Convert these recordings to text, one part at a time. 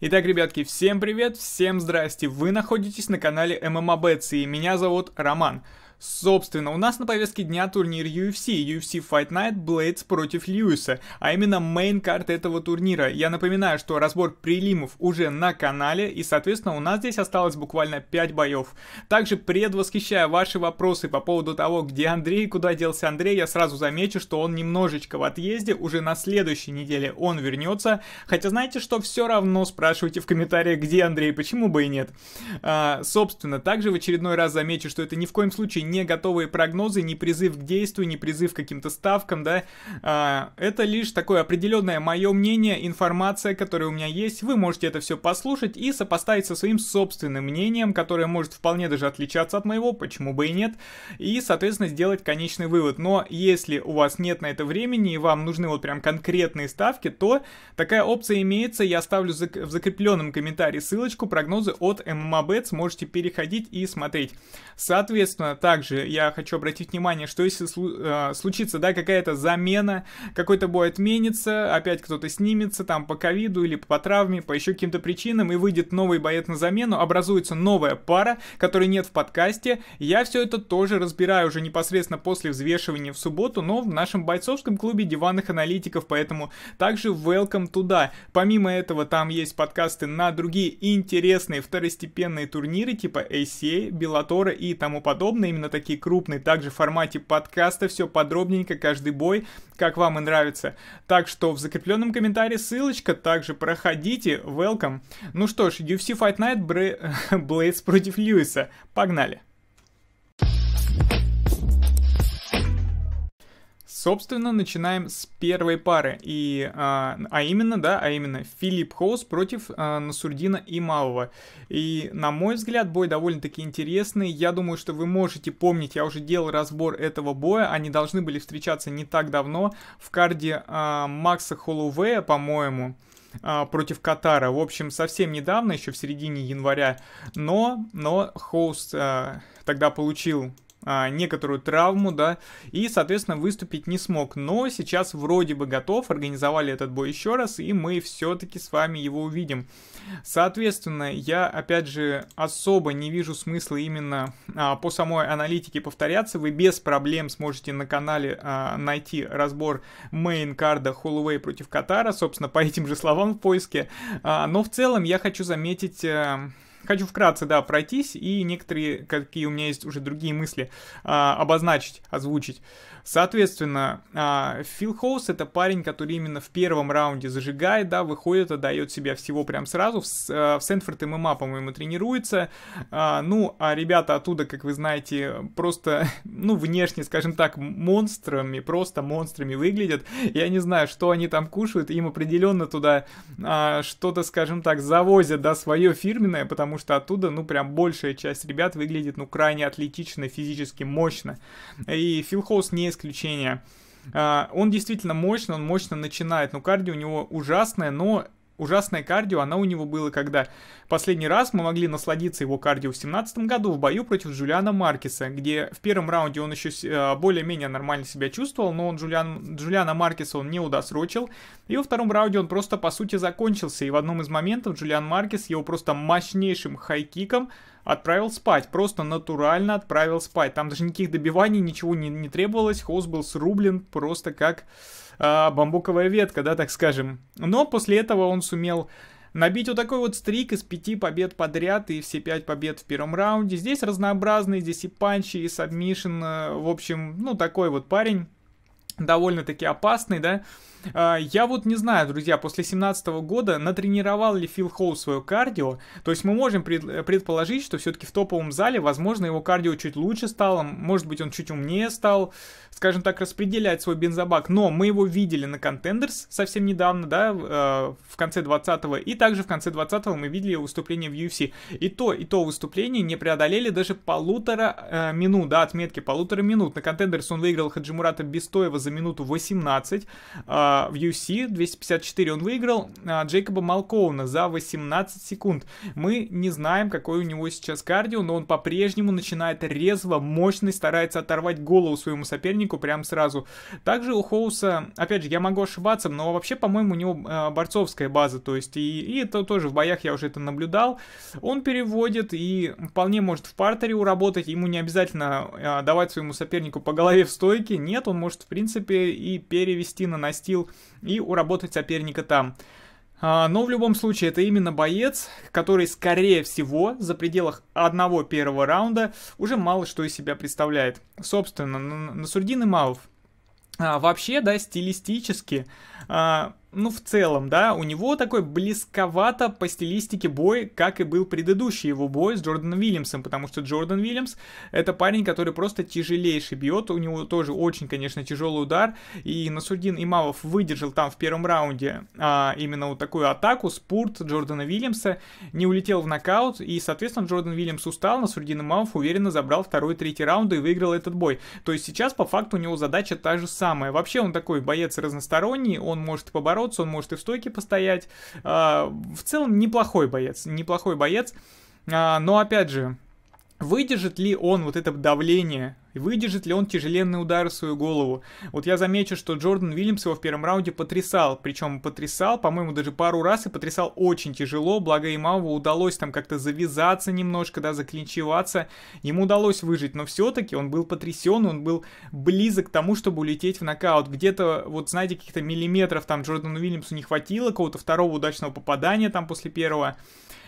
Итак, ребятки, всем привет, всем здрасте, вы находитесь на канале ММА и меня зовут Роман. Собственно, у нас на повестке дня турнир UFC, UFC Fight Night Blades против Льюиса, а именно мейн-карта этого турнира. Я напоминаю, что разбор прилимов уже на канале, и, соответственно, у нас здесь осталось буквально 5 боев. Также, предвосхищая ваши вопросы по поводу того, где Андрей, куда делся Андрей, я сразу замечу, что он немножечко в отъезде, уже на следующей неделе он вернется, хотя знаете, что все равно спрашивайте в комментариях, где Андрей, почему бы и нет. А, собственно, также в очередной раз замечу, что это ни в коем случае не не готовые прогнозы, не призыв к действию, не призыв к каким-то ставкам, да. А, это лишь такое определенное мое мнение, информация, которая у меня есть. Вы можете это все послушать и сопоставить со своим собственным мнением, которое может вполне даже отличаться от моего, почему бы и нет. И, соответственно, сделать конечный вывод. Но если у вас нет на это времени и вам нужны вот прям конкретные ставки, то такая опция имеется. Я оставлю в закрепленном комментарии ссылочку прогнозы от MMABet. Сможете переходить и смотреть. Соответственно, так также я хочу обратить внимание, что если э, случится, да, какая-то замена, какой-то бой отменится, опять кто-то снимется там по ковиду или по травме, по еще каким-то причинам, и выйдет новый боец на замену, образуется новая пара, которой нет в подкасте. Я все это тоже разбираю уже непосредственно после взвешивания в субботу, но в нашем бойцовском клубе диванных аналитиков, поэтому также welcome туда. Помимо этого, там есть подкасты на другие интересные второстепенные турниры, типа ACA, Беллатора и тому подобное, именно именно такие крупные, также в формате подкаста, все подробненько, каждый бой, как вам и нравится. Так что в закрепленном комментарии ссылочка, также проходите, welcome. Ну что ж, UFC Fight Night Bra Blades против Льюиса, погнали! Собственно, начинаем с первой пары, и, а, а именно, да, а именно Филипп Хоус против а, Насурдина и Малова. И, на мой взгляд, бой довольно-таки интересный. Я думаю, что вы можете помнить, я уже делал разбор этого боя, они должны были встречаться не так давно в карде а, Макса Холлоуэя, по-моему а, против Катара. В общем, совсем недавно, еще в середине января. Но, но Хоуст э, а, тогда получил а, некоторую травму, да, и, соответственно, выступить не смог. Но сейчас вроде бы готов, организовали этот бой еще раз, и мы все-таки с вами его увидим. Соответственно, я, опять же, особо не вижу смысла именно а, по самой аналитике повторяться. Вы без проблем сможете на канале а, найти разбор мейн-карда Холлоуэй против Катара, собственно, по этим же словам в поиске. А, но в целом я хочу заметить... А, Хочу вкратце, да, пройтись и некоторые, какие у меня есть уже другие мысли, а, обозначить, озвучить. Соответственно, а, Фил Хоус это парень, который именно в первом раунде зажигает, да, выходит, отдает себя всего прям сразу. В, а, в Сенфорд ММА, по-моему, тренируется. А, ну, а ребята оттуда, как вы знаете, просто, ну, внешне, скажем так, монстрами, просто монстрами выглядят. Я не знаю, что они там кушают, им определенно туда а, что-то, скажем так, завозят, да, свое фирменное, потому потому что оттуда, ну, прям большая часть ребят выглядит, ну, крайне атлетично, физически мощно. И Фил не исключение. А, он действительно мощно, он мощно начинает, но ну, кардио у него ужасное, но ужасное кардио, она у него было, когда последний раз мы могли насладиться его кардио в 2017 году в бою против Джулиана Маркеса, где в первом раунде он еще э, более-менее нормально себя чувствовал, но он Джулиан, Джулиана Маркеса он не удосрочил, и во втором раунде он просто по сути закончился, и в одном из моментов Джулиан Маркес его просто мощнейшим хайкиком киком отправил спать. Просто натурально отправил спать. Там даже никаких добиваний, ничего не, не требовалось. Хоз был срублен просто как э, бамбуковая ветка, да, так скажем. Но после этого он сумел набить вот такой вот стрик из пяти побед подряд и все пять побед в первом раунде. Здесь разнообразные, здесь и панчи, и сабмишн. Э, в общем, ну такой вот парень. Довольно-таки опасный, да. А, я вот не знаю, друзья, после 2017 года натренировал ли Фил Хоу свое кардио. То есть мы можем предположить, что все-таки в топовом зале, возможно, его кардио чуть лучше стало, может быть, он чуть умнее стал, скажем так, распределять свой бензобак. Но мы его видели на Contenders совсем недавно, да, в э, конце 20-го, и также в конце 20-го мы видели его выступление в UFC. И то, и то выступление не преодолели даже полутора э, минут, да, отметки полутора минут. На Contenders он выиграл Хаджимурата Бестоева за минуту 18, а, в UFC 254 он выиграл а, Джейкоба Малкоуна за 18 секунд. Мы не знаем, какой у него сейчас кардио, но он по-прежнему начинает резво, мощный, старается оторвать голову своему сопернику прямо сразу. Также у Хоуса, опять же, я могу ошибаться, но вообще, по-моему, у него а, борцовская база, то есть, и, и это тоже в боях я уже это наблюдал. Он переводит и вполне может в партере уработать, ему не обязательно давать своему сопернику по голове в стойке, нет, он может, в принципе, и перевести на настил и уработать соперника там. А, но в любом случае это именно боец, который скорее всего за пределах одного первого раунда уже мало что из себя представляет. Собственно, Насурдин Ималов а, вообще, да, стилистически а, ну, в целом, да, у него такой близковато по стилистике бой, как и был предыдущий его бой с Джорданом Вильямсом, потому что Джордан Вильямс — это парень, который просто тяжелейший бьет, у него тоже очень, конечно, тяжелый удар, и Насурдин Имавов выдержал там в первом раунде а, именно вот такую атаку, спорт Джордана Вильямса, не улетел в нокаут, и, соответственно, Джордан Вильямс устал, Насурдин Имавов уверенно забрал второй третий раунд и выиграл этот бой. То есть сейчас, по факту, у него задача та же самая. Вообще, он такой боец разносторонний, он может побороться, бороться, он может и в стойке постоять. А, в целом неплохой боец, неплохой боец. А, но опять же, выдержит ли он вот это давление Выдержит ли он тяжеленный удар в свою голову? Вот я замечу, что Джордан Вильямс его в первом раунде потрясал. Причем потрясал, по-моему, даже пару раз и потрясал очень тяжело. Благо Имамову удалось там как-то завязаться немножко, да, заклинчеваться. Ему удалось выжить, но все-таки он был потрясен, он был близок к тому, чтобы улететь в нокаут. Где-то, вот знаете, каких-то миллиметров там Джордану Вильямсу не хватило, какого-то второго удачного попадания там после первого.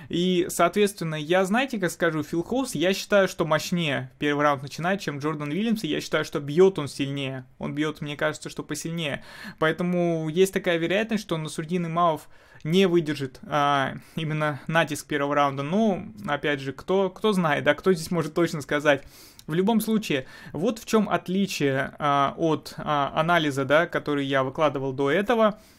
И, соответственно, я, знаете, как скажу, Фил Хоус, я считаю, что мощнее первый раунд начинает, чем Джордан Уильямс, и я считаю, что бьет он сильнее. Он бьет, мне кажется, что посильнее. Поэтому есть такая вероятность, что Насурдин Имаов не выдержит а, именно натиск первого раунда. Ну, опять же, кто, кто знает, да, кто здесь может точно сказать. В любом случае, вот в чем отличие а, от а, анализа, да, который я выкладывал до этого –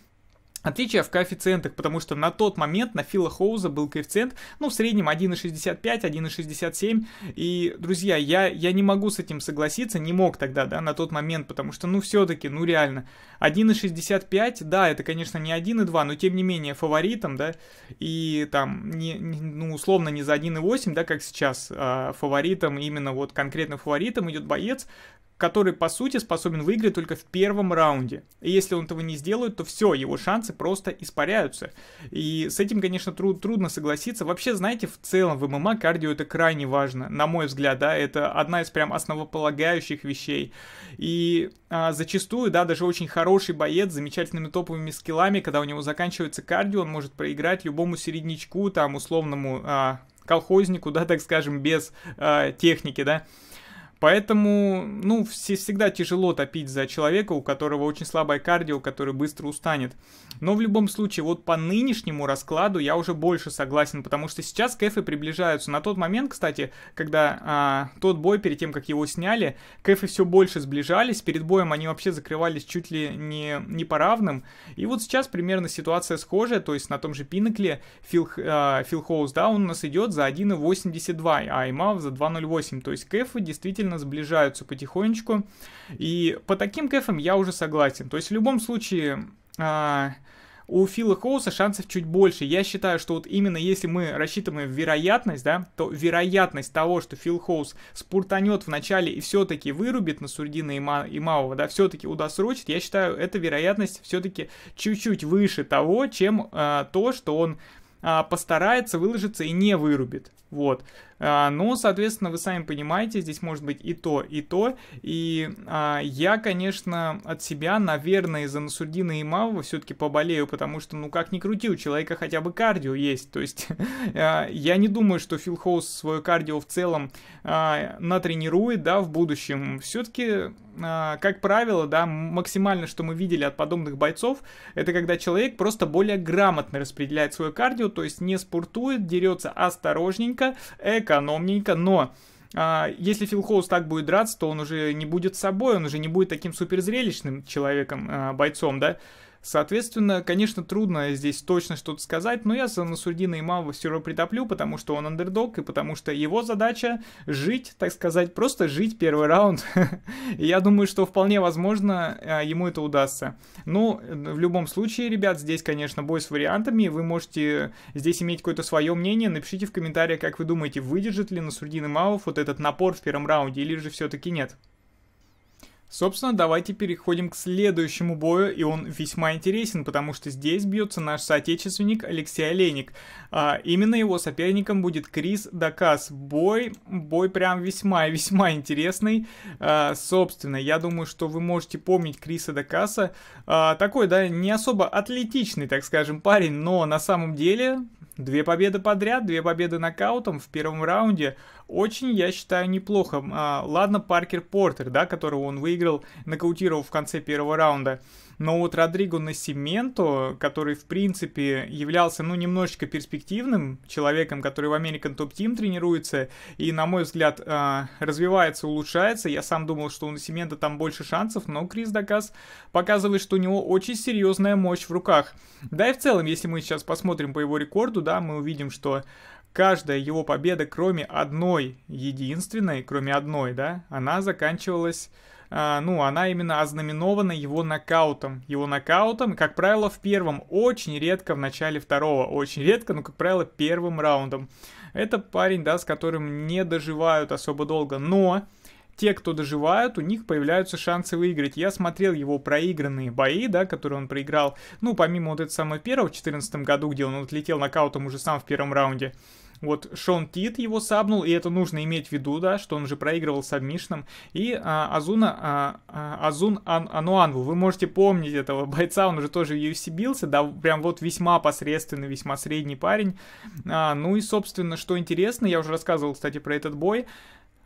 Отличие в коэффициентах, потому что на тот момент на Фила Хоуза был коэффициент, ну, в среднем 1,65, 1,67. И, друзья, я, я не могу с этим согласиться, не мог тогда, да, на тот момент, потому что, ну, все-таки, ну, реально, 1,65, да, это, конечно, не 1,2, но, тем не менее, фаворитом, да, и там, не, не, ну, условно, не за 1,8, да, как сейчас, а фаворитом, именно вот конкретно фаворитом идет боец, который, по сути, способен выиграть только в первом раунде. И если он этого не сделает, то все, его шансы просто испаряются. И с этим, конечно, труд, трудно согласиться. Вообще, знаете, в целом в ММА кардио это крайне важно, на мой взгляд, да, это одна из прям основополагающих вещей. И а, зачастую, да, даже очень хороший боец с замечательными топовыми скиллами, когда у него заканчивается кардио, он может проиграть любому середнячку, там, условному а, колхознику, да, так скажем, без а, техники, да. Поэтому, ну, все, всегда тяжело топить за человека, у которого очень слабое кардио, который быстро устанет. Но в любом случае, вот по нынешнему раскладу я уже больше согласен, потому что сейчас кэфы приближаются. На тот момент, кстати, когда а, тот бой, перед тем, как его сняли, кэфы все больше сближались, перед боем они вообще закрывались чуть ли не, не по равным. И вот сейчас примерно ситуация схожая, то есть на том же пинокле Фил, а, Фил Хоуз, да, он у нас идет за 1.82, а Имав за 2.08, то есть кэфы действительно действительно сближаются потихонечку. И по таким кэфам я уже согласен. То есть в любом случае... А, у Фила Хоуса шансов чуть больше. Я считаю, что вот именно если мы рассчитываем вероятность, да, то вероятность того, что Фил Хоус спуртанет в начале и все-таки вырубит на Сурдина и Имавова, да, все-таки удосрочит, я считаю, эта вероятность все-таки чуть-чуть выше того, чем э, то, что он э, постарается выложиться и не вырубит. Вот. А, но, соответственно, вы сами понимаете, здесь может быть и то, и то. И а, я, конечно, от себя, наверное, из за Насурдина и Мавова все-таки поболею, потому что, ну, как ни крути, у человека хотя бы кардио есть. То есть э, я не думаю, что Фил Хоус свое кардио в целом а, натренирует, да, в будущем. Все-таки а, как правило, да, максимально, что мы видели от подобных бойцов, это когда человек просто более грамотно распределяет свое кардио, то есть не спортует, дерется осторожненько, экономненько, но а, если Фил Хоус так будет драться, то он уже не будет собой, он уже не будет таким суперзрелищным человеком, а, бойцом, да, Соответственно, конечно, трудно здесь точно что-то сказать, но я за Насурдина Имава все равно притоплю, потому что он андердог, и потому что его задача жить, так сказать, просто жить первый раунд. я думаю, что вполне возможно э, ему это удастся. Но ну, в любом случае, ребят, здесь, конечно, бой с вариантами, вы можете здесь иметь какое-то свое мнение, напишите в комментариях, как вы думаете, выдержит ли Насурдин Имавов вот этот напор в первом раунде, или же все-таки нет. Собственно, давайте переходим к следующему бою, и он весьма интересен, потому что здесь бьется наш соотечественник Алексей Олейник. А, именно его соперником будет Крис Дакас. Бой, бой прям весьма и весьма интересный. А, собственно, я думаю, что вы можете помнить Криса Дакаса. А, такой, да, не особо атлетичный, так скажем, парень, но на самом деле Две победы подряд, две победы нокаутом в первом раунде. Очень, я считаю, неплохо. А, ладно, Паркер Портер, да, которого он выиграл, нокаутировал в конце первого раунда. Но вот Родриго Насименто, который, в принципе, являлся, ну, немножечко перспективным человеком, который в American Top Team тренируется, и, на мой взгляд, а, развивается, улучшается. Я сам думал, что у Насименто там больше шансов, но Крис Доказ показывает, что у него очень серьезная мощь в руках. Да и в целом, если мы сейчас посмотрим по его рекорду, да, мы увидим, что каждая его победа, кроме одной единственной, кроме одной, да, она заканчивалась а, ну, она именно ознаменована его нокаутом. Его нокаутом, как правило, в первом, очень редко в начале второго, очень редко, но, как правило, первым раундом. Это парень, да, с которым не доживают особо долго, но те, кто доживают, у них появляются шансы выиграть. Я смотрел его проигранные бои, да, которые он проиграл, ну, помимо вот этого самого первого в 2014 году, где он отлетел нокаутом уже сам в первом раунде. Вот Шон Тит его сабнул, и это нужно иметь в виду, да, что он же проигрывал с сабмишном. И а, Азуна, а, а Азун Ан, Ануанву, вы можете помнить этого бойца, он уже тоже в UFC бился, да, прям вот весьма посредственный, весьма средний парень. А, ну и, собственно, что интересно, я уже рассказывал, кстати, про этот бой.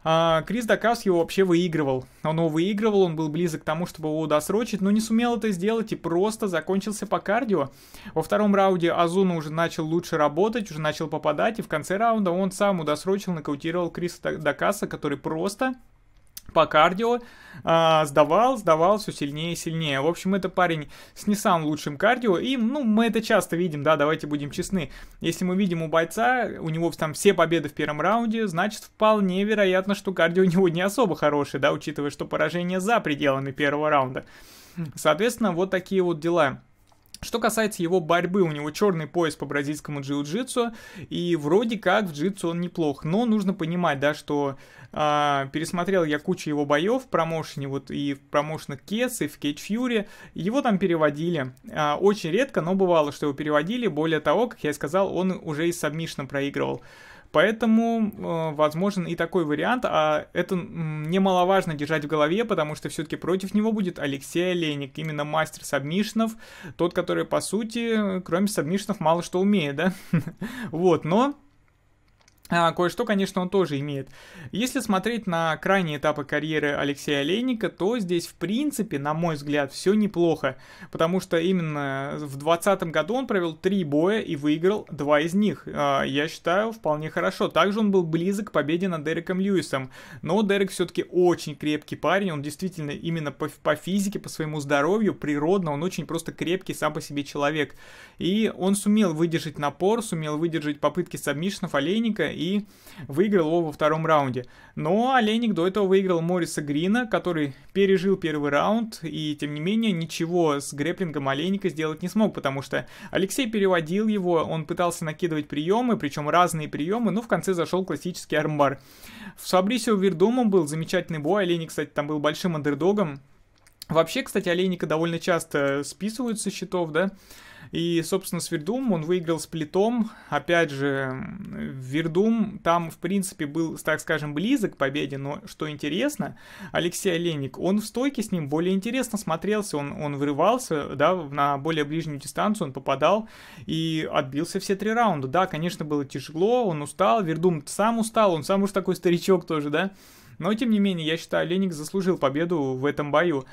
А, Крис Дакас его вообще выигрывал. Он его выигрывал, он был близок к тому, чтобы его досрочить, но не сумел это сделать и просто закончился по кардио. Во втором раунде Азуна уже начал лучше работать, уже начал попадать, и в конце раунда он сам удосрочил, нокаутировал Криса Дакаса, который просто по кардио. А, сдавал, сдавал все сильнее и сильнее. В общем, это парень с не самым лучшим кардио. И, ну, мы это часто видим, да, давайте будем честны. Если мы видим у бойца, у него там все победы в первом раунде, значит, вполне вероятно, что кардио у него не особо хорошее, да, учитывая, что поражение за пределами первого раунда. Хм. Соответственно, вот такие вот дела. Что касается его борьбы, у него черный пояс по бразильскому джиу-джитсу, и вроде как в джитсу он неплох, но нужно понимать, да, что э, пересмотрел я кучу его боев в промоушене, вот и в промоушенах Кес, и в Кейдж Фьюри, его там переводили, э, очень редко, но бывало, что его переводили, более того, как я и сказал, он уже и сабмишно проигрывал. Поэтому э, возможен и такой вариант, а это немаловажно держать в голове, потому что все-таки против него будет Алексей Олейник, именно мастер сабмишнов, тот, который, по сути, кроме сабмишнов мало что умеет, да? Вот, но а, кое-что, конечно, он тоже имеет. Если смотреть на крайние этапы карьеры Алексея Олейника, то здесь, в принципе, на мой взгляд, все неплохо. Потому что именно в 2020 году он провел три боя и выиграл два из них. А, я считаю, вполне хорошо. Также он был близок к победе над Дереком Льюисом. Но Дерек все-таки очень крепкий парень. Он действительно именно по, по физике, по своему здоровью, природно, он очень просто крепкий сам по себе человек. И он сумел выдержать напор, сумел выдержать попытки сабмишнов Олейника и выиграл его во втором раунде. Но Олейник до этого выиграл Мориса Грина, который пережил первый раунд, и тем не менее ничего с грэплингом Олейника сделать не смог, потому что Алексей переводил его, он пытался накидывать приемы, причем разные приемы, но в конце зашел классический армбар. В Фабрисио Вердумом был замечательный бой, Олейник, кстати, там был большим андердогом, Вообще, кстати, Олейника довольно часто списывают со счетов, да, и, собственно, с Вердум он выиграл с Плитом. Опять же, Вердум там, в принципе, был, так скажем, близок к победе, но что интересно, Алексей Олейник, он в стойке с ним более интересно смотрелся, он, он врывался, да, на более ближнюю дистанцию он попадал и отбился все три раунда. Да, конечно, было тяжело, он устал, Вердум сам устал, он сам уж такой старичок тоже, да. Но, тем не менее, я считаю, Олейник заслужил победу в этом бою.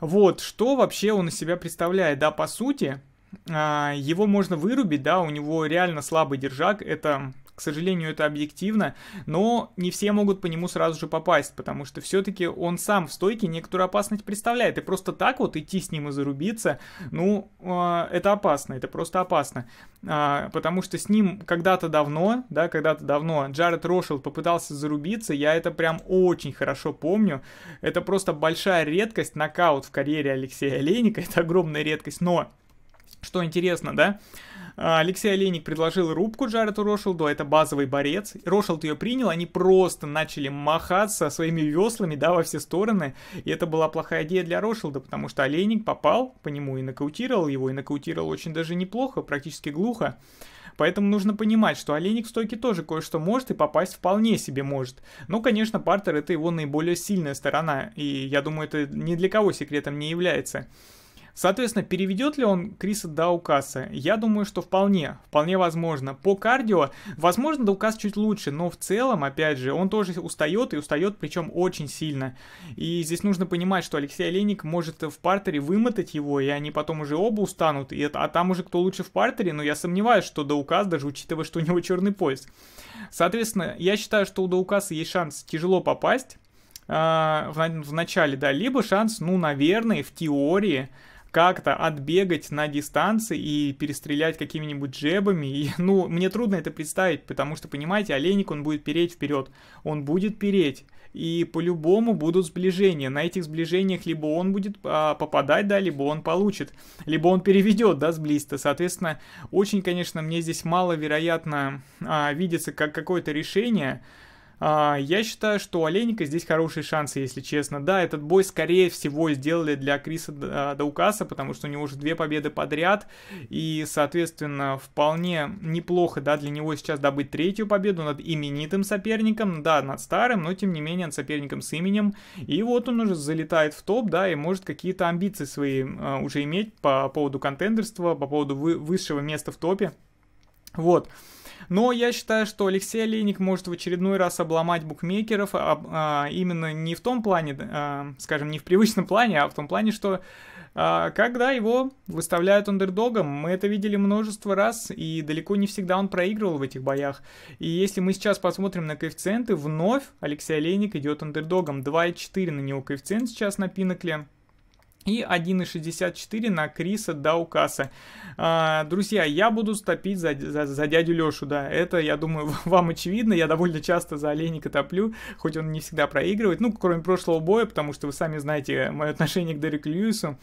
Вот, что вообще он из себя представляет, да, по сути, а, его можно вырубить, да, у него реально слабый держак, это к сожалению, это объективно, но не все могут по нему сразу же попасть, потому что все-таки он сам в стойке некоторую опасность представляет, и просто так вот идти с ним и зарубиться, ну, а, это опасно, это просто опасно, а, потому что с ним когда-то давно, да, когда-то давно Джаред Рошел попытался зарубиться, я это прям очень хорошо помню, это просто большая редкость, нокаут в карьере Алексея Олейника, это огромная редкость, но что интересно, да? А, Алексей Олейник предложил рубку Джареду Рошелду, а это базовый борец. Рошелд ее принял, они просто начали махаться своими веслами, да, во все стороны. И это была плохая идея для Рошелда, потому что Олейник попал по нему и нокаутировал его, и нокаутировал очень даже неплохо, практически глухо. Поэтому нужно понимать, что Олейник в стойке тоже кое-что может и попасть вполне себе может. Но, конечно, партер это его наиболее сильная сторона, и я думаю, это ни для кого секретом не является. Соответственно, переведет ли он Криса Даукаса? Я думаю, что вполне, вполне возможно. По кардио, возможно, Даукас чуть лучше, но в целом, опять же, он тоже устает и устает, причем очень сильно. И здесь нужно понимать, что Алексей Олейник может в партере вымотать его, и они потом уже оба устанут, и, а там уже кто лучше в партере, но я сомневаюсь, что Даукас, даже учитывая, что у него черный пояс. Соответственно, я считаю, что у Даукаса есть шанс тяжело попасть, а, в, в начале, да, либо шанс, ну, наверное, в теории, как-то отбегать на дистанции и перестрелять какими-нибудь джебами. И, ну, мне трудно это представить, потому что, понимаете, оленик он будет переть вперед. Он будет переть. И по-любому будут сближения. На этих сближениях либо он будет а, попадать, да, либо он получит. Либо он переведет, да, с близко. Соответственно, очень, конечно, мне здесь маловероятно а, видится как какое-то решение. А, я считаю, что у Олейника здесь хорошие шансы, если честно. Да, этот бой, скорее всего, сделали для Криса а, Даукаса, потому что у него уже две победы подряд, и, соответственно, вполне неплохо, да, для него сейчас добыть третью победу над именитым соперником, да, над старым, но, тем не менее, над соперником с именем, и вот он уже залетает в топ, да, и может какие-то амбиции свои а, уже иметь по поводу контендерства, по поводу высшего места в топе, вот. Вот. Но я считаю, что Алексей Олейник может в очередной раз обломать букмекеров, а, а, именно не в том плане, а, скажем, не в привычном плане, а в том плане, что а, когда его выставляют андердогом, мы это видели множество раз, и далеко не всегда он проигрывал в этих боях. И если мы сейчас посмотрим на коэффициенты, вновь Алексей Олейник идет андердогом. 2,4 на него коэффициент сейчас на Пинакле и 1,64 на Криса Даукаса. А, друзья, я буду стопить за, за, за дядю Лешу, да, это, я думаю, вам очевидно, я довольно часто за Олейника топлю, хоть он не всегда проигрывает, ну, кроме прошлого боя, потому что вы сами знаете мое отношение к Дереку Льюису.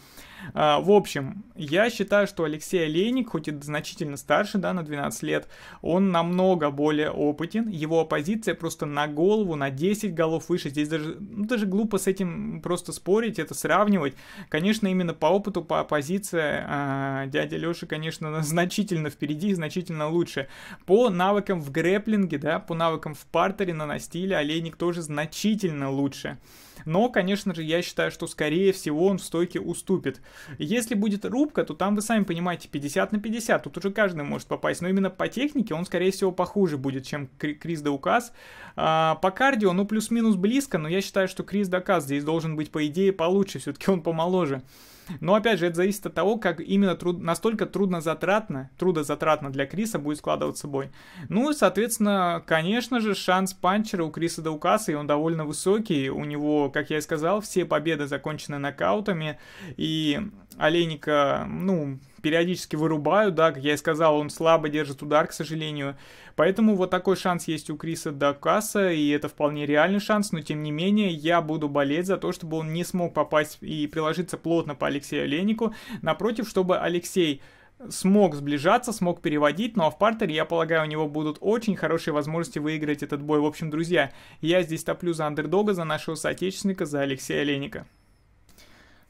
А, в общем, я считаю, что Алексей Олейник, хоть и значительно старше, да, на 12 лет, он намного более опытен. Его оппозиция просто на голову, на 10 голов выше. Здесь даже, ну, даже глупо с этим просто спорить, это сравнивать. Конечно, именно по опыту, по оппозиции э, а, дядя Леша, конечно, значительно впереди, значительно лучше. По навыкам в грэплинге, да, по навыкам в партере на настиле Олейник тоже значительно лучше. Но, конечно же, я считаю, что скорее всего он в стойке уступит. Если будет рубка, то там, вы сами понимаете, 50 на 50. Тут уже каждый может попасть. Но именно по технике он, скорее всего, похуже будет, чем Крис Даукас. А, по кардио, ну, плюс-минус близко, но я считаю, что Крис Дакас здесь должен быть, по идее, получше. Все-таки он помоложе. Но опять же, это зависит от того, как именно труд... настолько трудно затратно, трудозатратно для Криса будет складываться бой. Ну и, соответственно, конечно же, шанс панчера у Криса Даукаса, и он довольно высокий. У него, как я и сказал, все победы закончены нокаутами, и Олейника, ну, периодически вырубают, да, как я и сказал, он слабо держит удар, к сожалению. Поэтому вот такой шанс есть у Криса Дакаса, и это вполне реальный шанс, но тем не менее я буду болеть за то, чтобы он не смог попасть и приложиться плотно по Алексею Олейнику. Напротив, чтобы Алексей смог сближаться, смог переводить, ну а в партере, я полагаю, у него будут очень хорошие возможности выиграть этот бой. В общем, друзья, я здесь топлю за андердога, за нашего соотечественника, за Алексея Олейника.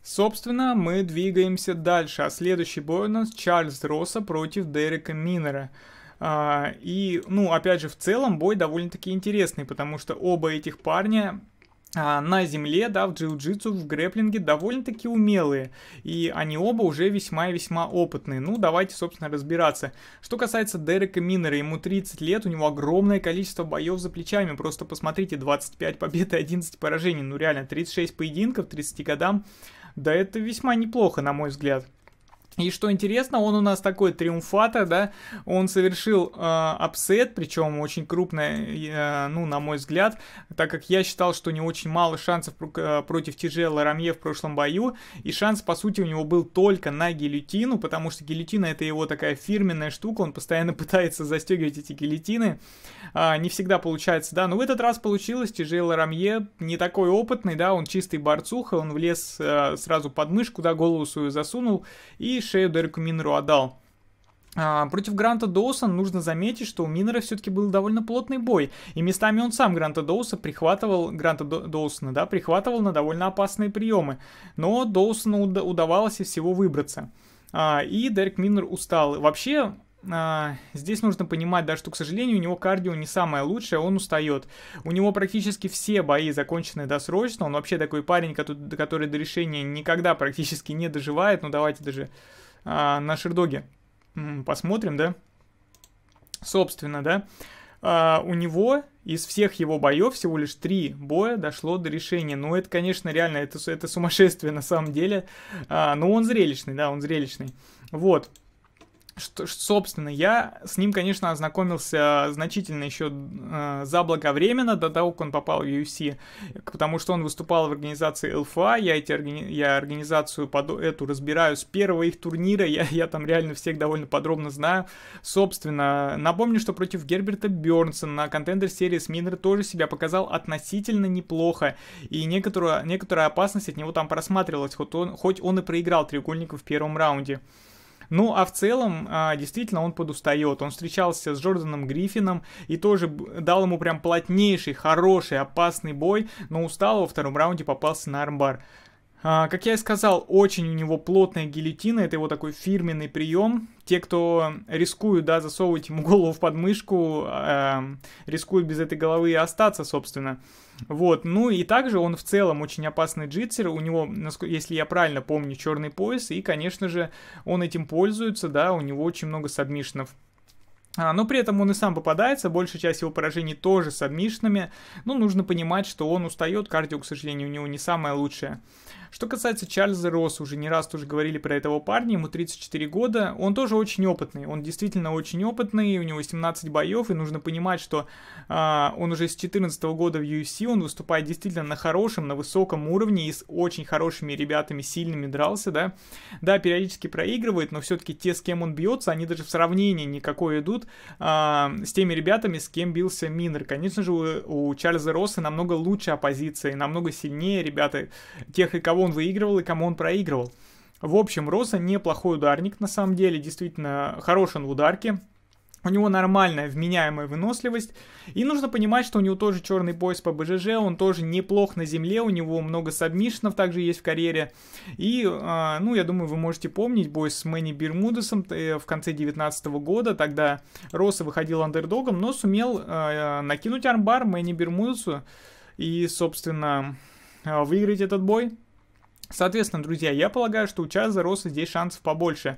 Собственно, мы двигаемся дальше, а следующий бой у нас Чарльз Росса против Дерека Минера. А, и, ну, опять же, в целом бой довольно-таки интересный, потому что оба этих парня а, на земле, да, в джиу-джитсу, в грэплинге довольно-таки умелые. И они оба уже весьма и весьма опытные. Ну, давайте, собственно, разбираться. Что касается Дерека Миннера, ему 30 лет, у него огромное количество боев за плечами. Просто посмотрите, 25 побед и 11 поражений. Ну, реально, 36 поединков, 30 годам. Да это весьма неплохо, на мой взгляд. И что интересно, он у нас такой триумфатор, да, он совершил э, причем очень крупный, э, ну, на мой взгляд, так как я считал, что у него очень мало шансов про- э, против тяжелого Рамье в прошлом бою, и шанс, по сути, у него был только на гильотину, потому что гильотина это его такая фирменная штука, он постоянно пытается застегивать эти гильотины, э, не всегда получается, да, но в этот раз получилось, Тяжелый Рамье не такой опытный, да, он чистый борцуха, он влез э, сразу под мышку, да, голову свою засунул, и шею Дереку Минеру отдал. А, против Гранта Доуса нужно заметить, что у Миннера все-таки был довольно плотный бой, и местами он сам Гранта Доуса прихватывал, Гранта Доусона, да, прихватывал на довольно опасные приемы, но Доусону удавалось и всего выбраться. А, и Дерек Миннер устал. Вообще, а, здесь нужно понимать, да, что, к сожалению, у него кардио не самое лучшее, он устает. У него практически все бои закончены досрочно, он вообще такой парень, который, который до решения никогда практически не доживает, ну давайте даже а, на шердоге посмотрим, да. Собственно, да, а, у него из всех его боев всего лишь три боя дошло до решения. Ну, это, конечно, реально, это, это сумасшествие на самом деле. А, но он зрелищный, да, он зрелищный. Вот что, собственно, я с ним, конечно, ознакомился значительно еще э, заблаговременно, до того, как он попал в UFC, потому что он выступал в организации ЛФА, я, эти, органи... я организацию под эту разбираю с первого их турнира, я, я там реально всех довольно подробно знаю. Собственно, напомню, что против Герберта Бёрнса на контендер серии Минер тоже себя показал относительно неплохо, и некоторую, некоторая опасность от него там просматривалась, хоть он, хоть он и проиграл треугольника в первом раунде. Ну, а в целом, а, действительно, он подустает. Он встречался с Джорданом Гриффином и тоже дал ему прям плотнейший, хороший, опасный бой, но устал, во втором раунде попался на армбар. А, как я и сказал, очень у него плотная гильотина, это его такой фирменный прием. Те, кто рискуют, да, засовывать ему голову в подмышку, э, рискуют без этой головы и остаться, собственно. Вот, ну и также он в целом очень опасный джитсер, у него, если я правильно помню, черный пояс, и, конечно же, он этим пользуется, да, у него очень много сабмишнов. А, но при этом он и сам попадается, большая часть его поражений тоже с адмишнами, но ну, нужно понимать, что он устает, кардио, к сожалению, у него не самое лучшее. Что касается Чарльза Росса, уже не раз тоже говорили про этого парня, ему 34 года, он тоже очень опытный, он действительно очень опытный, у него 17 боев, и нужно понимать, что э, он уже с 14 года в UFC, он выступает действительно на хорошем, на высоком уровне и с очень хорошими ребятами, сильными дрался, да. Да, периодически проигрывает, но все-таки те, с кем он бьется, они даже в сравнении никакой идут э, с теми ребятами, с кем бился Минер. Конечно же, у, у Чарльза Росса намного лучше оппозиция, намного сильнее ребята, тех, и кого он выигрывал и кому он проигрывал. В общем, Роса неплохой ударник, на самом деле, действительно хорош он в ударке. У него нормальная вменяемая выносливость. И нужно понимать, что у него тоже черный пояс по БЖЖ, он тоже неплох на земле, у него много сабмишинов также есть в карьере. И, а, ну, я думаю, вы можете помнить бой с Мэнни Бермудесом э, в конце 2019 года. Тогда Роса выходил андердогом, но сумел э, накинуть армбар Мэнни Бермудесу и, собственно, э, выиграть этот бой. Соответственно, друзья, я полагаю, что у Чарльза Росса здесь шансов побольше.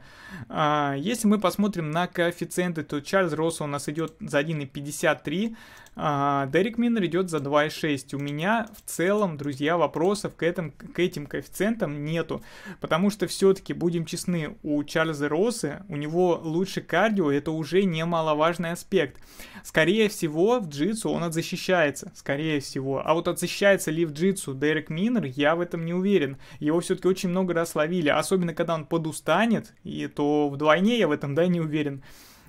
А, если мы посмотрим на коэффициенты, то Чарльз Росса у нас идет за 1,53, а, Дерек Миннер идет за 2,6. У меня в целом, друзья, вопросов к, этом, к этим коэффициентам нету, потому что все-таки, будем честны, у Чарльза Росса, у него лучше кардио, это уже немаловажный аспект. Скорее всего, в джитсу он отзащищается, скорее всего. А вот отзащищается ли в джитсу Дерек Миннер, я в этом не уверен его все-таки очень много раз ловили. Особенно, когда он подустанет, и то вдвойне я в этом, да, не уверен.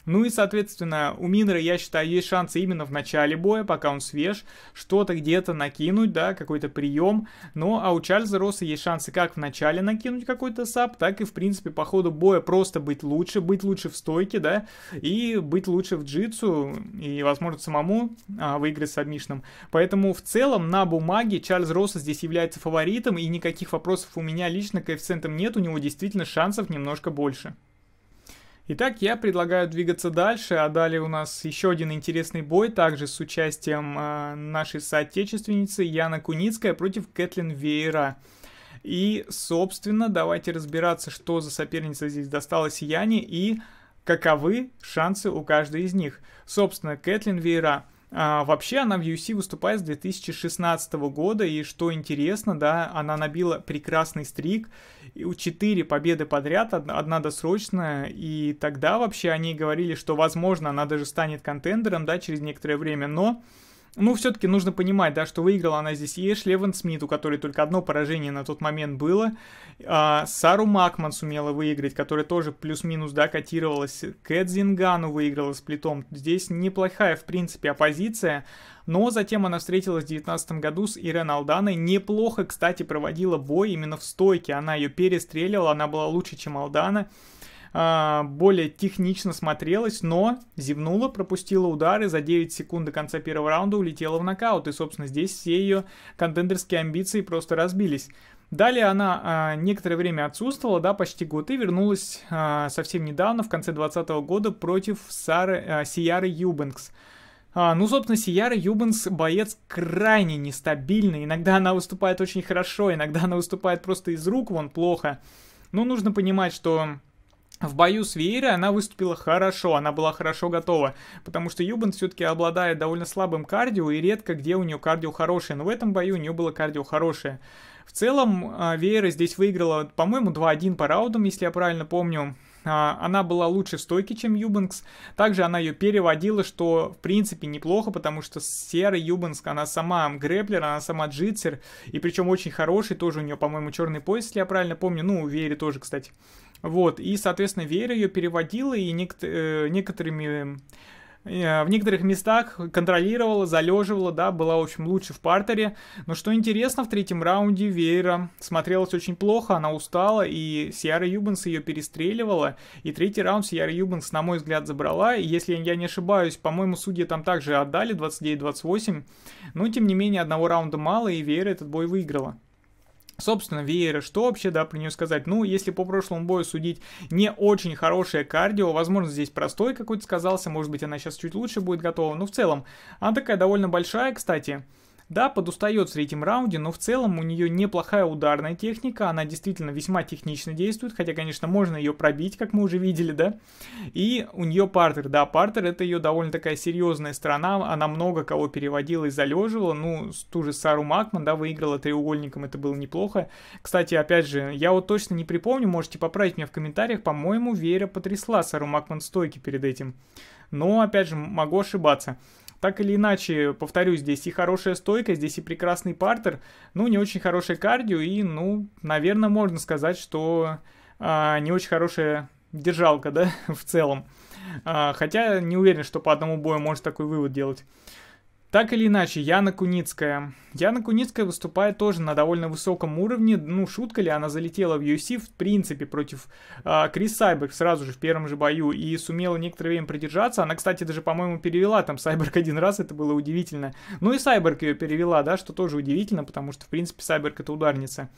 Ну и, соответственно, у Минера, я считаю, есть шансы именно в начале боя, пока он свеж, что-то где-то накинуть, да, какой-то прием. Но а у Чарльза Росса есть шансы как в начале накинуть какой-то сап, так и, в принципе, по ходу боя просто быть лучше, быть лучше в стойке, да, и быть лучше в джитсу, и, возможно, самому а, выиграть сабмишном. Поэтому, в целом, на бумаге Чарльз Росса здесь является фаворитом, и никаких вопросов у меня лично коэффициентом нет, у него действительно шансов немножко больше. Итак, я предлагаю двигаться дальше, а далее у нас еще один интересный бой, также с участием э, нашей соотечественницы Яна Куницкая против Кэтлин Вейера. И, собственно, давайте разбираться, что за соперница здесь досталась Яне и каковы шансы у каждой из них. Собственно, Кэтлин Вейера – а, вообще она в UFC выступает с 2016 года, и что интересно, да, она набила прекрасный стрик, и у 4 победы подряд, одна, одна досрочная, и тогда вообще они говорили, что, возможно, она даже станет контендером, да, через некоторое время, но ну, все-таки нужно понимать, да, что выиграла она здесь Эшли, Эван Смит, у которой только одно поражение на тот момент было. А, Сару Макман сумела выиграть, которая тоже плюс-минус, да, котировалась. Кэт Зингану выиграла с плитом. Здесь неплохая, в принципе, оппозиция. Но затем она встретилась в 2019 году с Ирен Алданой. Неплохо, кстати, проводила бой именно в стойке. Она ее перестрелила, она была лучше, чем Алдана. А, более технично смотрелась, но зевнула, пропустила удары, за 9 секунд до конца первого раунда улетела в нокаут. И, собственно, здесь все ее контендерские амбиции просто разбились. Далее она э, некоторое время отсутствовала, да, почти год, и вернулась э, совсем недавно, в конце 2020 года, против Сары, э, Сияры Юбенкс. А, ну, собственно, Сияра Юбенкс боец крайне нестабильный. Иногда она выступает очень хорошо, иногда она выступает просто из рук вон плохо. Но ну, нужно понимать, что в бою с Вейрой она выступила хорошо, она была хорошо готова, потому что Юбан все-таки обладает довольно слабым кардио и редко где у нее кардио хорошее, но в этом бою у нее было кардио хорошее. В целом а, Вейра здесь выиграла, по-моему, 2-1 по раундам, если я правильно помню. А, она была лучше в стойке, чем Юбанкс. Также она ее переводила, что в принципе неплохо, потому что серый Юбанск, она сама грэплер, она сама джитсер. И причем очень хороший, тоже у нее, по-моему, черный пояс, если я правильно помню. Ну, у Вере тоже, кстати. Вот, и, соответственно, Вера ее переводила и э, некоторыми э, в некоторых местах контролировала, залеживала, да, была, в общем, лучше в партере. Но что интересно, в третьем раунде Вера смотрелась очень плохо, она устала, и Сиара Юбенс ее перестреливала. И третий раунд Сиара Юбенс, на мой взгляд, забрала. И если я не ошибаюсь, по-моему, судьи там также отдали 29-28. Но, тем не менее, одного раунда мало, и Вера этот бой выиграла. Собственно, Вейера, что вообще, да, про нее сказать? Ну, если по прошлому бою судить, не очень хорошее кардио, возможно, здесь простой какой-то сказался, может быть, она сейчас чуть лучше будет готова, но в целом, она такая довольно большая, кстати, да, подустает в третьем раунде, но в целом у нее неплохая ударная техника, она действительно весьма технично действует, хотя, конечно, можно ее пробить, как мы уже видели, да. И у нее партер, да, партер это ее довольно такая серьезная сторона, она много кого переводила и залеживала, ну, ту же Сару Макман, да, выиграла треугольником, это было неплохо. Кстати, опять же, я вот точно не припомню, можете поправить меня в комментариях, по-моему, Вера потрясла Сару Макман стойки перед этим. Но, опять же, могу ошибаться. Так или иначе, повторю, здесь и хорошая стойка, здесь и прекрасный партер, ну, не очень хорошее кардио, и, ну, наверное, можно сказать, что а, не очень хорошая держалка, да, в целом. А, хотя не уверен, что по одному бою можно такой вывод делать. Так или иначе, Яна Куницкая. Яна Куницкая выступает тоже на довольно высоком уровне. Ну, шутка ли, она залетела в UFC, в принципе, против э, Крис Сайберг сразу же в первом же бою и сумела некоторое время продержаться. Она, кстати, даже, по-моему, перевела там Сайберг один раз, это было удивительно. Ну и Сайберг ее перевела, да, что тоже удивительно, потому что, в принципе, Сайберг это ударница.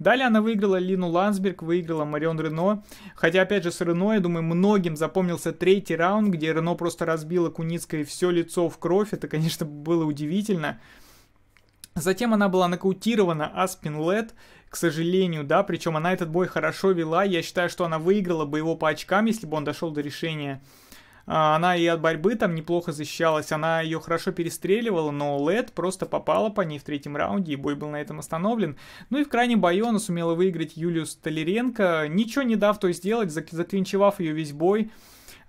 Далее она выиграла Лину Лансберг, выиграла Марион Рено. Хотя, опять же, с Рено, я думаю, многим запомнился третий раунд, где Рено просто разбила Куницкой все лицо в кровь. Это, конечно, было удивительно. Затем она была нокаутирована Аспин Лед, к сожалению, да, причем она этот бой хорошо вела, я считаю, что она выиграла бы его по очкам, если бы он дошел до решения. А, она и от борьбы там неплохо защищалась, она ее хорошо перестреливала, но Лед просто попала по ней в третьем раунде, и бой был на этом остановлен. Ну и в крайнем бою она сумела выиграть Юлию Столяренко, ничего не дав то сделать, заклинчевав ее весь бой.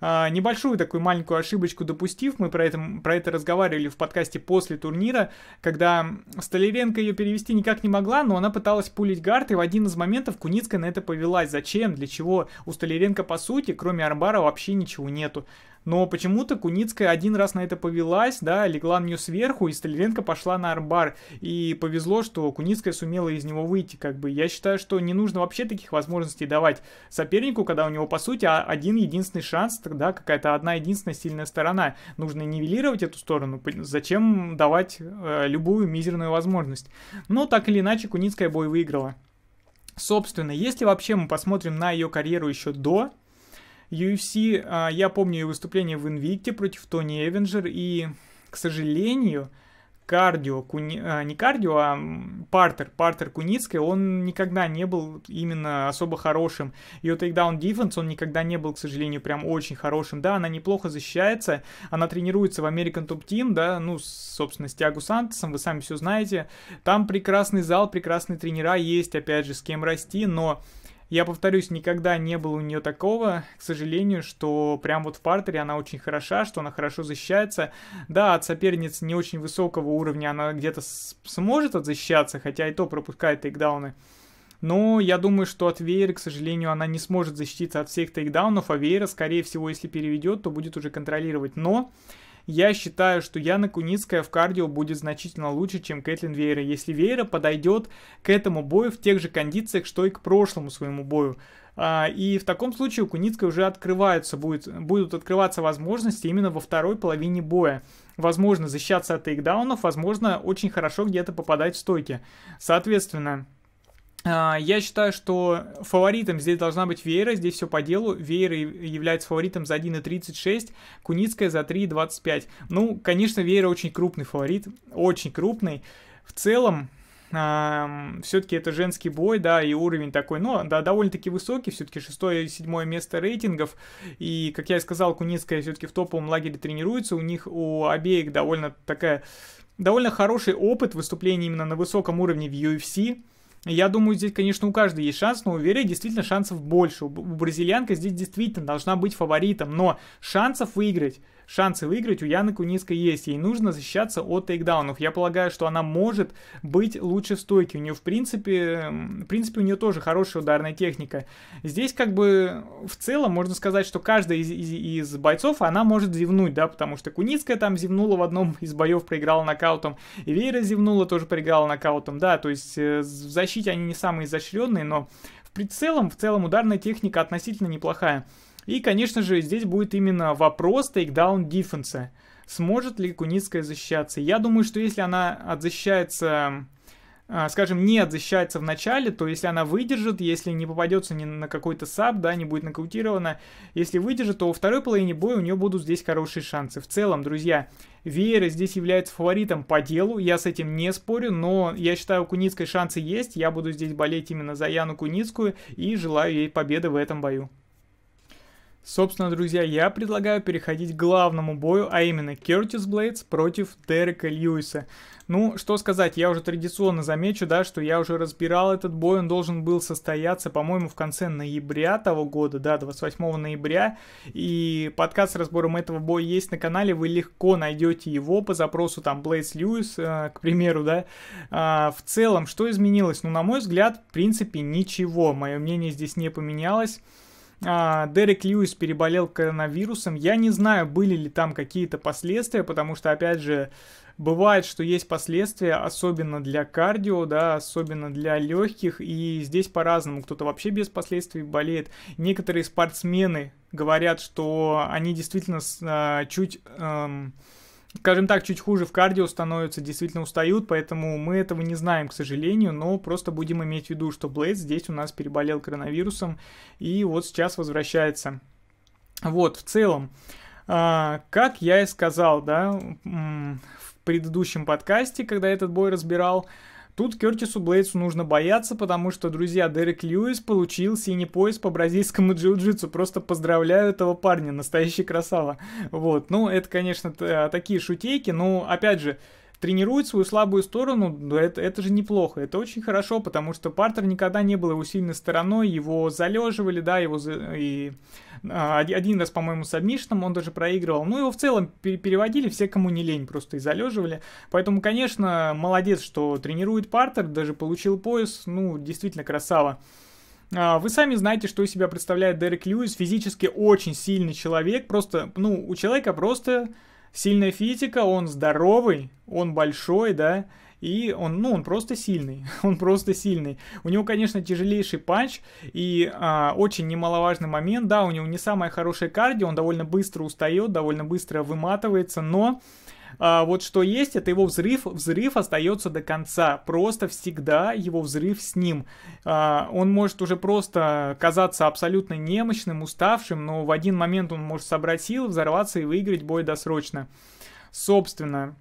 А, небольшую такую маленькую ошибочку допустив. Мы про это, про это разговаривали в подкасте после турнира, когда Столяренко ее перевести никак не могла, но она пыталась пулить гард, и в один из моментов Куницкая на это повелась. Зачем? Для чего? У Столяренко, по сути, кроме арбара вообще ничего нету но почему-то Куницкая один раз на это повелась, да, легла на нее сверху, и Столяренко пошла на армбар, и повезло, что Куницкая сумела из него выйти, как бы. Я считаю, что не нужно вообще таких возможностей давать сопернику, когда у него, по сути, а, один единственный шанс, тогда какая-то одна единственная сильная сторона. Нужно нивелировать эту сторону, зачем давать э, любую мизерную возможность. Но так или иначе, Куницкая бой выиграла. Собственно, если вообще мы посмотрим на ее карьеру еще до UFC, а, я помню ее выступление в Инвикте против Тони Эвенджер, и, к сожалению, кардио, куни, а, не кардио, а партер, партер Куницкой, он никогда не был именно особо хорошим. Ее тейкдаун дефенс, он никогда не был, к сожалению, прям очень хорошим. Да, она неплохо защищается, она тренируется в American Top Team, да, ну, собственно, с Тиагу Сантосом, вы сами все знаете. Там прекрасный зал, прекрасные тренера есть, опять же, с кем расти, но я повторюсь, никогда не было у нее такого, к сожалению, что прям вот в партере она очень хороша, что она хорошо защищается. Да, от соперниц не очень высокого уровня она где-то сможет защищаться, хотя и то пропускает тейкдауны. Но я думаю, что от Вейера, к сожалению, она не сможет защититься от всех тейкдаунов, а Веера, скорее всего, если переведет, то будет уже контролировать. Но я считаю, что Яна Куницкая в кардио будет значительно лучше, чем Кэтлин Вейра, если Вейра подойдет к этому бою в тех же кондициях, что и к прошлому своему бою. А, и в таком случае у Куницкой уже открываются, будет, будут открываться возможности именно во второй половине боя. Возможно, защищаться от тейкдаунов, возможно, очень хорошо где-то попадать в стойки. Соответственно, а, я считаю, что фаворитом здесь должна быть Вейра, здесь все по делу. Вейра является фаворитом за 1,36, Куницкая за 3,25. Ну, конечно, Вейра очень крупный фаворит, очень крупный. В целом, все-таки это женский бой, да, и уровень такой, но ну, да, довольно-таки высокий, все-таки шестое и седьмое место рейтингов. И, как я и сказал, Куницкая все-таки в топовом лагере тренируется, у них, у обеих довольно такая, довольно хороший опыт выступления именно на высоком уровне в UFC я думаю, здесь, конечно, у каждой есть шанс, но уверен, действительно шансов больше. У бразильянка здесь действительно должна быть фаворитом, но шансов выиграть Шансы выиграть у Яны Куницкой есть. Ей нужно защищаться от тейкдаунов. Я полагаю, что она может быть лучше в стойке. У нее, в принципе, в принципе, у нее тоже хорошая ударная техника. Здесь, как бы, в целом, можно сказать, что каждая из, из, из бойцов, она может зевнуть, да, потому что Куницкая там зевнула в одном из боев, проиграла нокаутом. И зевнула, тоже проиграла нокаутом, да. То есть э, в защите они не самые изощренные, но в целом, в целом ударная техника относительно неплохая. И, конечно же, здесь будет именно вопрос тейкдаун дефенса. Сможет ли Куницкая защищаться? Я думаю, что если она отзащищается а, скажем, не отзащищается в начале, то если она выдержит, если не попадется ни на какой-то саб, да, не будет нокаутирована, если выдержит, то во второй половине боя у нее будут здесь хорошие шансы. В целом, друзья, Веера здесь является фаворитом по делу, я с этим не спорю, но я считаю, у Куницкой шансы есть, я буду здесь болеть именно за Яну Куницкую и желаю ей победы в этом бою. Собственно, друзья, я предлагаю переходить к главному бою, а именно Кертис Блейдс против Дерека Льюиса. Ну, что сказать, я уже традиционно замечу, да, что я уже разбирал этот бой, он должен был состояться, по-моему, в конце ноября того года, да, 28 ноября, и подкаст с разбором этого боя есть на канале, вы легко найдете его по запросу там Блейдс Льюис, э, к примеру, да. Э, в целом, что изменилось? Ну, на мой взгляд, в принципе, ничего, мое мнение здесь не поменялось а, Дерек Льюис переболел коронавирусом. Я не знаю, были ли там какие-то последствия, потому что, опять же, бывает, что есть последствия, особенно для кардио, да, особенно для легких, и здесь по-разному. Кто-то вообще без последствий болеет. Некоторые спортсмены говорят, что они действительно а, чуть... Э, скажем так, чуть хуже в кардио становятся, действительно устают, поэтому мы этого не знаем, к сожалению, но просто будем иметь в виду, что Блейд здесь у нас переболел коронавирусом и вот сейчас возвращается. Вот, в целом, а, как я и сказал, да, в предыдущем подкасте, когда этот бой разбирал, Тут Кертису Блейдсу нужно бояться, потому что, друзья, Дерек Льюис получил синий пояс по бразильскому джиу-джитсу. Просто поздравляю этого парня, настоящий красава. Вот, ну, это, конечно, э, такие шутейки, но, опять же, тренирует свою слабую сторону, это, это же неплохо, это очень хорошо, потому что Партер никогда не был его сильной стороной, его залеживали, да, его за... и а, один раз, по-моему, с Адмишном он даже проигрывал. Ну, его в целом переводили все, кому не лень, просто и залеживали. Поэтому, конечно, молодец, что тренирует Партер, даже получил пояс, ну, действительно красава. А, вы сами знаете, что из себя представляет Дерек Льюис. Физически очень сильный человек. Просто, ну, у человека просто Сильная физика, он здоровый, он большой, да, и он, ну, он просто сильный. он просто сильный. У него, конечно, тяжелейший панч. И а, очень немаловажный момент. Да, у него не самое хорошее кардио. Он довольно быстро устает, довольно быстро выматывается. Но а, вот что есть, это его взрыв. Взрыв остается до конца. Просто всегда его взрыв с ним. А, он может уже просто казаться абсолютно немощным, уставшим, но в один момент он может собрать силы, взорваться и выиграть бой досрочно. Собственно,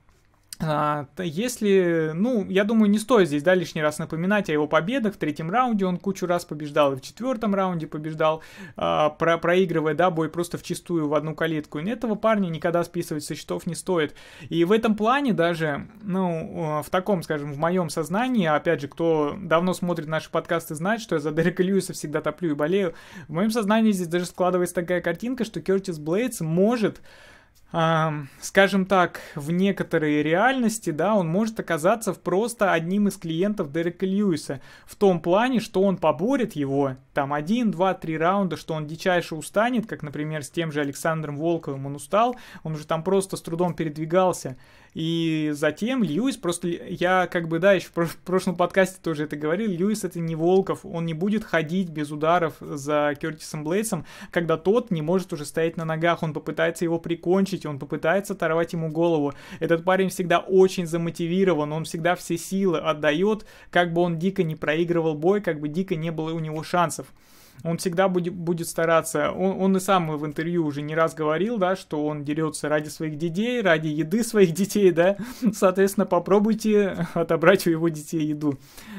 а, если, ну, я думаю, не стоит здесь, да, лишний раз напоминать о его победах. В третьем раунде он кучу раз побеждал, и в четвертом раунде побеждал, а, про проигрывая, да, бой просто в чистую в одну калитку. И этого парня никогда списывать со счетов не стоит. И в этом плане даже, ну, а, в таком, скажем, в моем сознании, опять же, кто давно смотрит наши подкасты, знает, что я за Дерека Льюиса всегда топлю и болею. В моем сознании здесь даже складывается такая картинка, что Кертис Блейдс может скажем так, в некоторые реальности, да, он может оказаться просто одним из клиентов Дерека Льюиса. В том плане, что он поборет его, там, один, два, три раунда, что он дичайше устанет, как, например, с тем же Александром Волковым он устал, он уже там просто с трудом передвигался. И затем Льюис просто... Я как бы, да, еще в прошлом подкасте тоже это говорил. Льюис это не Волков. Он не будет ходить без ударов за Кертисом Блейдсом, когда тот не может уже стоять на ногах. Он попытается его прикончить, он попытается оторвать ему голову. Этот парень всегда очень замотивирован, он всегда все силы отдает, как бы он дико не проигрывал бой, как бы дико не было у него шансов он всегда будет, будет стараться, он, он и сам в интервью уже не раз говорил, да, что он дерется ради своих детей, ради еды своих детей, да, соответственно, попробуйте отобрать у его детей еду.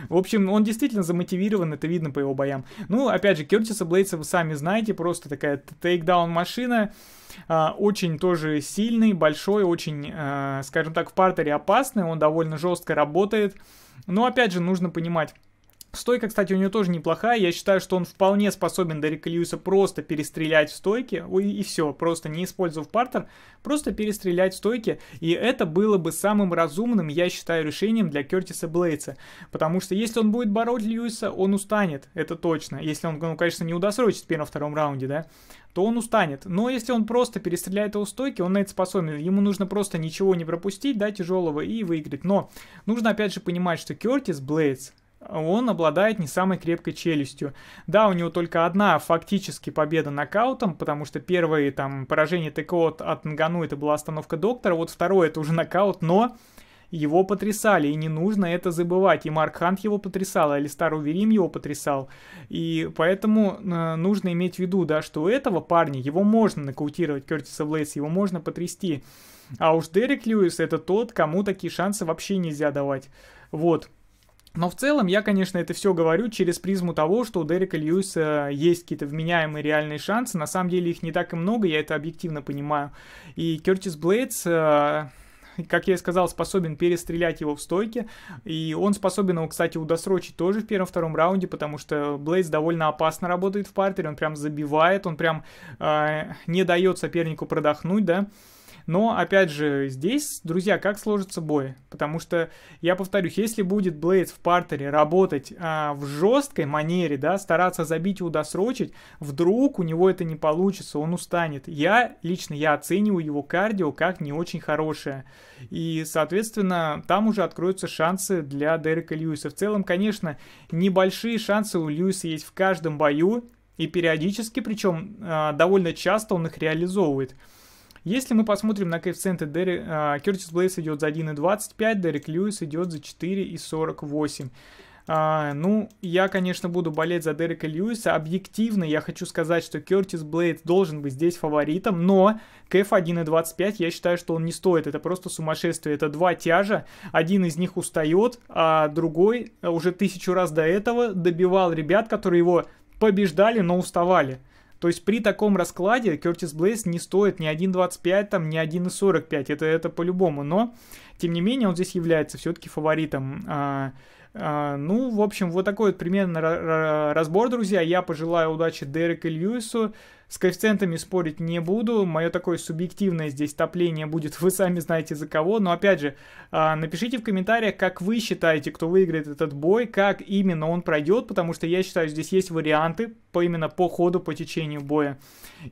В общем, он действительно замотивирован, это видно по его боям. Ну, опять же, Кертиса Блейдса вы сами знаете, просто такая тейкдаун машина, а, очень тоже сильный, большой, очень, а, скажем так, в партере опасный, он довольно жестко работает, но опять же нужно понимать, Стойка, кстати, у него тоже неплохая. Я считаю, что он вполне способен Дерека Льюиса просто перестрелять в стойке. Ой, и все, просто не использовав партер, просто перестрелять в стойке. И это было бы самым разумным, я считаю, решением для Кертиса Блейдса. Потому что если он будет бороть Льюиса, он устанет, это точно. Если он, ну, конечно, не удосрочит в первом-втором раунде, да то он устанет. Но если он просто перестреляет его стойки, он на это способен. Ему нужно просто ничего не пропустить, да, тяжелого, и выиграть. Но нужно опять же понимать, что Кертис Блейдс он обладает не самой крепкой челюстью. Да, у него только одна фактически победа нокаутом, потому что первое там поражение ТКО от, от Нгану это была остановка доктора, вот второе это уже нокаут, но его потрясали, и не нужно это забывать. И Марк Хант его потрясал, и Алистар Уверим его потрясал. И поэтому э, нужно иметь в виду, да, что у этого парня его можно нокаутировать, Кертиса Блейс, его можно потрясти. А уж Дерек Льюис это тот, кому такие шансы вообще нельзя давать. Вот. Но в целом я, конечно, это все говорю через призму того, что у Дерека Льюиса есть какие-то вменяемые реальные шансы. На самом деле их не так и много, я это объективно понимаю. И Кертис Блейдс э, как я и сказал, способен перестрелять его в стойке. И он способен его, кстати, удосрочить тоже в первом-втором раунде, потому что Блейз довольно опасно работает в партере, он прям забивает, он прям э, не дает сопернику продохнуть, да. Но, опять же, здесь, друзья, как сложится бой? Потому что, я повторюсь, если будет Блейдс в партере работать а, в жесткой манере, да, стараться забить и удосрочить, вдруг у него это не получится, он устанет. Я, лично я оцениваю его кардио как не очень хорошее. И, соответственно, там уже откроются шансы для Дерека Льюиса. В целом, конечно, небольшие шансы у Льюиса есть в каждом бою, и периодически, причем а, довольно часто он их реализовывает. Если мы посмотрим на коэффициенты, Дерри, э, а, Кертис Блейс идет за 1,25, Дерек Льюис идет за 4,48. А, ну, я, конечно, буду болеть за Дерека Льюиса. Объективно я хочу сказать, что Кертис Блейд должен быть здесь фаворитом, но КФ 1.25 я считаю, что он не стоит. Это просто сумасшествие. Это два тяжа. Один из них устает, а другой уже тысячу раз до этого добивал ребят, которые его побеждали, но уставали. То есть при таком раскладе Кертис Блейс не стоит ни 1.25, там, ни 1.45. Это, это по-любому. Но, тем не менее, он здесь является все-таки фаворитом. А, а, ну, в общем, вот такой вот примерно разбор, друзья. Я пожелаю удачи Дереку Льюису. С коэффициентами спорить не буду. Мое такое субъективное здесь топление будет, вы сами знаете за кого. Но опять же, а, напишите в комментариях, как вы считаете, кто выиграет этот бой, как именно он пройдет, потому что я считаю, здесь есть варианты по, именно по ходу, по течению боя.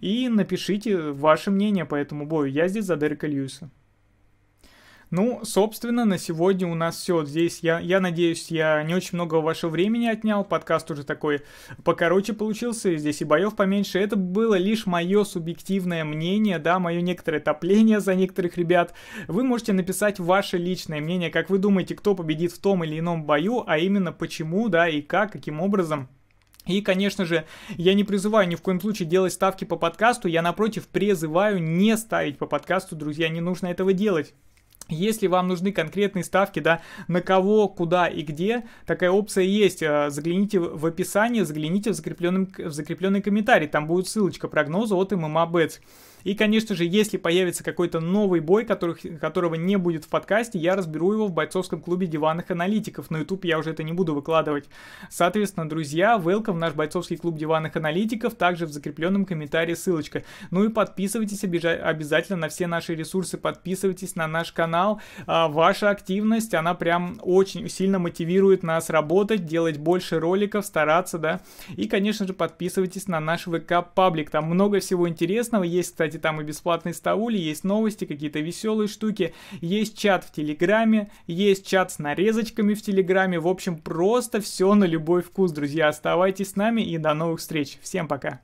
И напишите ваше мнение по этому бою. Я здесь за Дерека Льюиса. Ну, собственно, на сегодня у нас все. Здесь я, я надеюсь, я не очень много вашего времени отнял. Подкаст уже такой покороче получился. Здесь и боев поменьше. Это было лишь мое субъективное мнение, да, мое некоторое топление за некоторых ребят. Вы можете написать ваше личное мнение, как вы думаете, кто победит в том или ином бою, а именно почему, да, и как, каким образом. И, конечно же, я не призываю ни в коем случае делать ставки по подкасту, я, напротив, призываю не ставить по подкасту, друзья, не нужно этого делать. Если вам нужны конкретные ставки, да, на кого, куда и где, такая опция есть. Э, загляните в описание, загляните в, закрепленный в закрепленный комментарий, там будет ссылочка прогноза от MMABets. И, конечно же, если появится какой-то новый бой, которых, которого не будет в подкасте, я разберу его в бойцовском клубе диванных аналитиков. На YouTube я уже это не буду выкладывать. Соответственно, друзья, welcome в наш бойцовский клуб диванных аналитиков, также в закрепленном комментарии ссылочка. Ну и подписывайтесь обязательно на все наши ресурсы, подписывайтесь на наш канал. А, ваша активность, она прям очень сильно мотивирует нас работать, делать больше роликов, стараться, да. И, конечно же, подписывайтесь на наш ВК-паблик. Там много всего интересного. Есть, кстати, кстати, там и бесплатные стаули, есть новости, какие-то веселые штуки, есть чат в Телеграме, есть чат с нарезочками в Телеграме. В общем, просто все на любой вкус, друзья. Оставайтесь с нами и до новых встреч. Всем пока!